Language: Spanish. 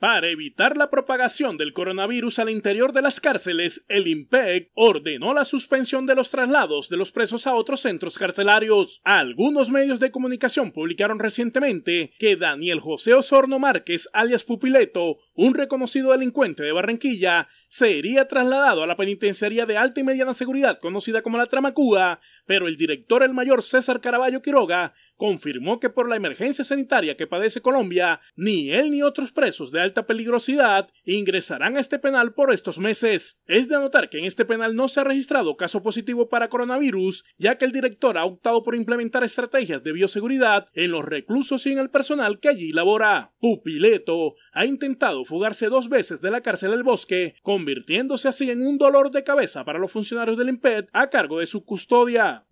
Para evitar la propagación del coronavirus al interior de las cárceles, el IMPEC ordenó la suspensión de los traslados de los presos a otros centros carcelarios. Algunos medios de comunicación publicaron recientemente que Daniel José Osorno Márquez, alias Pupileto, un reconocido delincuente de Barranquilla, sería trasladado a la penitenciaría de alta y mediana seguridad conocida como la Tramacúa, pero el director el mayor César Caraballo Quiroga confirmó que por la emergencia sanitaria que padece Colombia, ni él ni otros presos de alta peligrosidad ingresarán a este penal por estos meses. Es de anotar que en este penal no se ha registrado caso positivo para coronavirus, ya que el director ha optado por implementar estrategias de bioseguridad en los reclusos y en el personal que allí labora. Pupileto ha intentado fugarse dos veces de la cárcel del bosque, convirtiéndose así en un dolor de cabeza para los funcionarios del IMPED a cargo de su custodia.